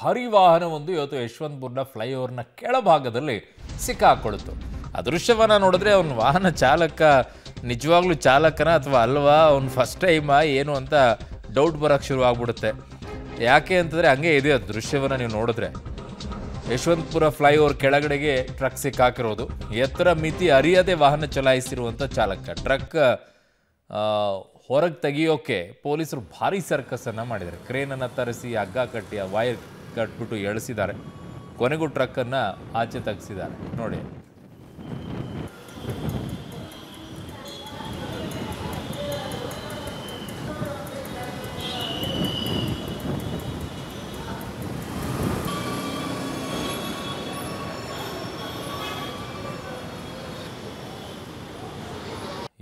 ಭಾರೀ ವಾಹನವೊಂದು ಇವತ್ತು ಯಶವಂತಪುರ್ನ ಫ್ಲೈಓವರ್ನ ಕೆಳಭಾಗದಲ್ಲಿ ಆ ದೃಶ್ಯವನ್ನು ನೋಡಿದ್ರೆ ಅವನ ವಾಹನ ಚಾಲಕ ನಿಜವಾಗ್ಲೂ ಚಾಲಕನ ಅಥವಾ ಅಲ್ವಾ ಅವ್ನ ಫಸ್ಟ್ ಟೈಮಾ ಏನು ಅಂತ ಡೌಟ್ ಬರೋಕ್ಕೆ ಶುರು ಆಗ್ಬಿಡುತ್ತೆ ಯಾಕೆ ಅಂತಂದರೆ ಹಂಗೆ ಇದೆ ಅದು ದೃಶ್ಯವನ್ನು ನೀವು ನೋಡಿದ್ರೆ ಯಶವಂತಪುರ ಫ್ಲೈಓವರ್ ಕೆಳಗಡೆಗೆ ಟ್ರಕ್ ಸಿಕ್ಕಾಕಿರೋದು ಎತ್ತರ ಮಿತಿ ಅರಿಯದೆ ವಾಹನ ಚಲಾಯಿಸಿರುವಂಥ ಚಾಲಕ ಟ್ರಕ್ ಹೊರಗೆ ತೆಗಿಯೋಕೆ ಪೊಲೀಸರು ಭಾರಿ ಸರ್ಕಸನ್ನು ಮಾಡಿದ್ದಾರೆ ಕ್ರೇನನ್ನು ತರಿಸಿ ಹಗ್ಗ ಕಟ್ಟಿ ಆ ವೈರ್ ಕಟ್ಬಿಟ್ಟು ಎಳೆಸಿದ್ದಾರೆ ಕೊನೆಗೂ ಟ್ರಕ್ಕನ್ನು ಆಚೆ ತಗ್ಸಿದ್ದಾರೆ ನೋಡಿ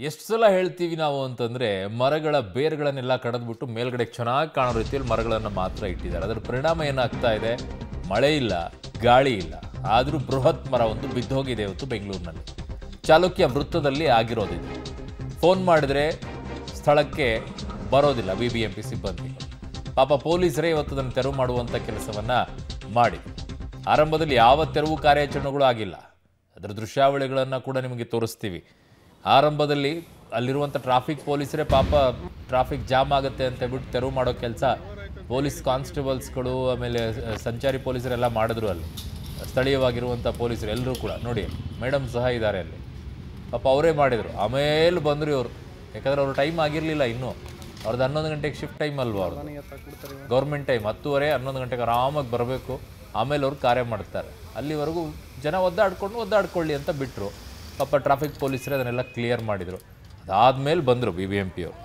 ಎಷ್ಟು ಸಲ ಹೇಳ್ತೀವಿ ನಾವು ಅಂತಂದರೆ ಮರಗಳ ಬೇರುಗಳನ್ನೆಲ್ಲ ಕಡದ್ಬಿಟ್ಟು ಮೇಲ್ಗಡೆ ಚೆನ್ನಾಗಿ ಕಾಣೋ ರೀತಿಯಲ್ಲಿ ಮರಗಳನ್ನು ಮಾತ್ರ ಇಟ್ಟಿದ್ದಾರೆ ಅದರ ಪರಿಣಾಮ ಏನಾಗ್ತಾ ಇದೆ ಮಳೆ ಇಲ್ಲ ಗಾಳಿ ಇಲ್ಲ ಆದರೂ ಬೃಹತ್ ಮರ ಒಂದು ಬಿದ್ದೋಗಿದೆ ಇವತ್ತು ಬೆಂಗಳೂರಿನಲ್ಲಿ ಚಾಲುಕ್ಯ ವೃತ್ತದಲ್ಲಿ ಆಗಿರೋದಿದೆ ಫೋನ್ ಮಾಡಿದರೆ ಸ್ಥಳಕ್ಕೆ ಬರೋದಿಲ್ಲ ಬಿ ಬಿ ಎಂ ಪಿ ಸಿಬ್ಬಂದಿ ಪಾಪ ಪೊಲೀಸರೇ ಇವತ್ತು ಅದನ್ನು ತೆರವು ಮಾಡುವಂಥ ಕೆಲಸವನ್ನು ಮಾಡಿ ಆರಂಭದಲ್ಲಿ ಯಾವ ತೆರವು ಕಾರ್ಯಾಚರಣೆಗಳು ಆಗಿಲ್ಲ ಅದರ ದೃಶ್ಯಾವಳಿಗಳನ್ನು ಕೂಡ ನಿಮಗೆ ತೋರಿಸ್ತೀವಿ ಆರಂಭದಲ್ಲಿ ಅಲ್ಲಿರುವಂಥ ಟ್ರಾಫಿಕ್ ಪೊಲೀಸರೇ ಪಾಪ ಟ್ರಾಫಿಕ್ ಜಾಮ್ ಆಗುತ್ತೆ ಅಂತ ಹೇಳ್ಬಿಟ್ಟು ತೆರವು ಮಾಡೋ ಕೆಲಸ ಪೊಲೀಸ್ ಕಾನ್ಸ್ಟೇಬಲ್ಸ್ಗಳು ಆಮೇಲೆ ಸಂಚಾರಿ ಪೊಲೀಸರೆಲ್ಲ ಮಾಡಿದ್ರು ಅಲ್ಲಿ ಸ್ಥಳೀಯವಾಗಿರುವಂಥ ಪೊಲೀಸರು ಎಲ್ಲರೂ ಕೂಡ ನೋಡಿ ಮೇಡಮ್ ಸಹ ಇದ್ದಾರೆ ಅಲ್ಲಿ ಪಾಪ ಅವರೇ ಮಾಡಿದರು ಆಮೇಲೆ ಬಂದರು ಇವರು ಯಾಕಂದರೆ ಅವ್ರ ಟೈಮ್ ಆಗಿರಲಿಲ್ಲ ಇನ್ನೂ ಅವ್ರದ್ದು ಹನ್ನೊಂದು ಗಂಟೆಗೆ ಶಿಫ್ಟ್ ಟೈಮ್ ಅಲ್ವಾ ಅವ್ರದ್ದು ಗೌರ್ಮೆಂಟ್ ಟೈಮ್ ಹತ್ತುವರೆ ಹನ್ನೊಂದು ಗಂಟೆಗೆ ಆರಾಮಾಗಿ ಬರಬೇಕು ಆಮೇಲೆ ಅವ್ರು ಕಾರ್ಯ ಮಾಡ್ತಾರೆ ಅಲ್ಲಿವರೆಗೂ ಜನ ಒದ್ದಾಡ್ಕೊಂಡು ಒದ್ದಾಡ್ಕೊಳ್ಳಿ ಅಂತ ಬಿಟ್ಟರು ಪಾಪ ಟ್ರಾಫಿಕ್ ಪೊಲೀಸರೇ ಅದನ್ನೆಲ್ಲ ಕ್ಲಿಯರ್ ಮಾಡಿದರು ಅದಾದಮೇಲೆ ಬಂದರು ಬಿ ಬಿ ಎಂ ಪಿ ಅವರು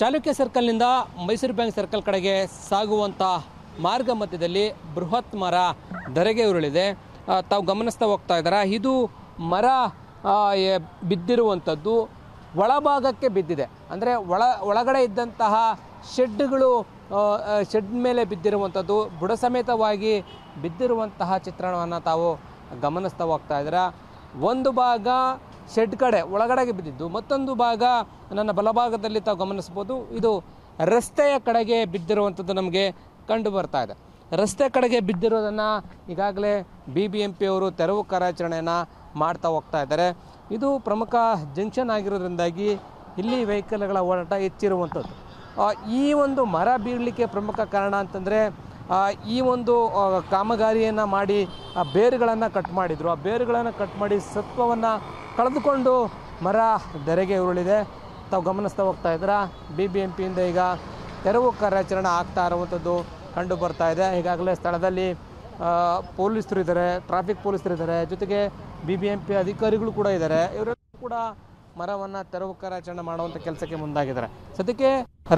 ಚಾಲುಕ್ಯ ಸರ್ಕಲ್ನಿಂದ ಮೈಸೂರು ಬ್ಯಾಂಕ್ ಸರ್ಕಲ್ ಕಡೆಗೆ ಸಾಗುವಂಥ ಮಾರ್ಗ ಮಧ್ಯದಲ್ಲಿ ಬೃಹತ್ ಮರ ಧರೆಗೆ ಉರುಳಿದೆ ತಾವು ಗಮನಿಸ್ತಾ ಹೋಗ್ತಾ ಇದ್ದಾರೆ ಇದು ಮರ ಬಿದ್ದಿರುವಂಥದ್ದು ಒಳಭಾಗಕ್ಕೆ ಬಿದ್ದಿದೆ ಅಂದರೆ ಒಳ ಒಳಗಡೆ ಇದ್ದಂತಹ ಶೆಡ್ಗಳು ಶೆಡ್ ಮೇಲೆ ಬಿದ್ದಿರುವಂಥದ್ದು ಬುಡ ಸಮೇತವಾಗಿ ಬಿದ್ದಿರುವಂತಹ ಚಿತ್ರಣವನ್ನು ತಾವು ಗಮನಿಸ್ತಾ ಹೋಗ್ತಾ ಇದ್ದೀರ ಒಂದು ಭಾಗ ಶೆಡ್ ಕಡೆ ಒಳಗಡೆಗೆ ಬಿದ್ದಿದ್ದು ಮತ್ತೊಂದು ಭಾಗ ನನ್ನ ಬಲಭಾಗದಲ್ಲಿ ತಾವು ಗಮನಿಸ್ಬೋದು ಇದು ರಸ್ತೆಯ ಕಡೆಗೆ ಬಿದ್ದಿರುವಂಥದ್ದು ನಮಗೆ ಕಂಡು ಬರ್ತಾ ಇದೆ ರಸ್ತೆ ಕಡೆಗೆ ಬಿದ್ದಿರೋದನ್ನು ಈಗಾಗಲೇ ಬಿ ಬಿ ಎಂ ಅವರು ತೆರವು ಕಾರ್ಯಾಚರಣೆಯನ್ನು ಮಾಡ್ತಾ ಹೋಗ್ತಾ ಇದ್ದಾರೆ ಇದು ಪ್ರಮುಖ ಜಂಕ್ಷನ್ ಆಗಿರೋದ್ರಿಂದಾಗಿ ಇಲ್ಲಿ ವೆಹಿಕಲ್ಗಳ ಓಡಾಟ ಹೆಚ್ಚಿರುವಂಥದ್ದು ಈ ಒಂದು ಮರ ಬೀಳಲಿಕ್ಕೆ ಪ್ರಮುಖ ಕಾರಣ ಅಂತಂದರೆ ಈ ಒಂದು ಕಾಮಗಾರಿಯನ್ನು ಮಾಡಿ ಆ ಬೇರುಗಳನ್ನು ಕಟ್ ಮಾಡಿದರು ಆ ಬೇರುಗಳನ್ನು ಕಟ್ ಮಾಡಿ ಸತ್ವವನ್ನು ಕಳೆದುಕೊಂಡು ಮರ ಧರೆಗೆ ಉರುಳಿದೆ ತಾವು ಗಮನಿಸ್ತಾ ಹೋಗ್ತಾ ಇದ್ರ ಬಿ ಬಿ ಎಂ ಪಿಯಿಂದ ಈಗ ತೆರವು ಕಾರ್ಯಾಚರಣೆ ಆಗ್ತಾ ಇರುವಂಥದ್ದು ಕಂಡು ಬರ್ತಾ ಇದೆ ಈಗಾಗಲೇ ಸ್ಥಳದಲ್ಲಿ ಪೊಲೀಸರು ಇದ್ದಾರೆ ಟ್ರಾಫಿಕ್ ಪೊಲೀಸರು ಇದ್ದಾರೆ ಜೊತೆಗೆ ಬಿ ಬಿ ಎಂ ಪಿ ಅಧಿಕಾರಿಗಳು ಕೂಡ ಇದ್ದಾರೆ ಇವರೆಲ್ಲರೂ ಕೂಡ ಮರವನ್ನು ತೆರವು ಕಾರ್ಯಾಚರಣೆ ಮಾಡುವಂಥ ಕೆಲಸಕ್ಕೆ ಮುಂದಾಗಿದ್ದಾರೆ ಸದ್ಯಕ್ಕೆ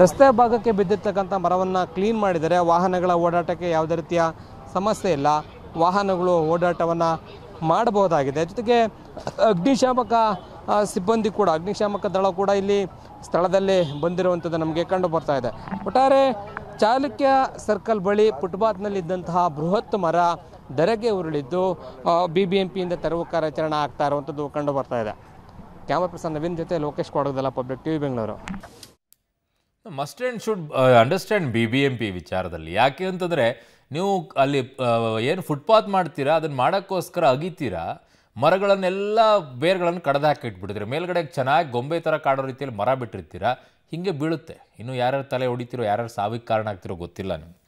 ರಸ್ತೆ ಭಾಗಕ್ಕೆ ಬಿದ್ದಿರ್ತಕ್ಕಂಥ ಮರವನ್ನು ಕ್ಲೀನ್ ಮಾಡಿದರೆ ವಾಹನಗಳ ಓಡಾಟಕ್ಕೆ ಯಾವುದೇ ರೀತಿಯ ಸಮಸ್ಯೆ ಇಲ್ಲ ವಾಹನಗಳು ಓಡಾಟವನ್ನು ಮಾಡಬಹುದಾಗಿದೆ ಜೊತೆಗೆ ಅಗ್ನಿಶಾಮಕ ಸಿಬ್ಬಂದಿ ಕೂಡ ಅಗ್ನಿಶಾಮಕ ದಳ ಕೂಡ ಇಲ್ಲಿ ಸ್ಥಳದಲ್ಲಿ ಬಂದಿರುವಂಥದ್ದು ನಮಗೆ ಕಂಡು ಬರ್ತಾ ಇದೆ ಒಟ್ಟಾರೆ ಚಾಲುಕ್ಯ ಸರ್ಕಲ್ ಬಳಿ ಫುಟ್ಪಾತ್ನಲ್ಲಿದ್ದಂತಹ ಬೃಹತ್ ಮರ ದರಗೆ ಉರುಳಿದ್ದು ಬಿ ಬಿ ಎಂ ಪಿಯಿಂದ ತೆರವು ಕಾರ್ಯಾಚರಣೆ ಆಗ್ತಾ ಇರುವಂಥದ್ದು ಕಂಡು ಬರ್ತಾ ಇದೆ ಕ್ಯಾಮರಾ ಪರ್ಸನ್ ನವೀನ್ ಜೊತೆ ಲೋಕೇಶ್ ಕೊಡೋದಲ್ಲ public TV Bengaluru must and should understand B B M P ವಿಚಾರದಲ್ಲಿ ಯಾಕೆ ಅಂತಂದರೆ ನೀವು ಅಲ್ಲಿ ಏನು ಫುಟ್ಪಾತ್ ಮಾಡ್ತೀರಾ ಅದನ್ನು ಮಾಡೋಕ್ಕೋಸ್ಕರ ಅಗಿತೀರಾ ಮರಗಳನ್ನೆಲ್ಲ ಬೇರ್ಗಳನ್ನು ಕಡ್ದು ಹಾಕಿ ಮೇಲ್ಗಡೆ ಚೆನ್ನಾಗಿ ಗೊಂಬೆ ಥರ ಕಾಡೋ ರೀತಿಯಲ್ಲಿ ಮರ ಬಿಟ್ಟಿರ್ತೀರಾ ಹೀಗೆ ಬೀಳುತ್ತೆ ಇನ್ನು ಯಾರ್ಯಾರು ತಲೆ ಹೊಡಿತಿರೋ ಯಾರ್ಯಾರು ಸಾವಿಗೆ ಕಾರಣ ಆಗ್ತಿರೋ ಗೊತ್ತಿಲ್ಲ ನಿಮ್ಗೆ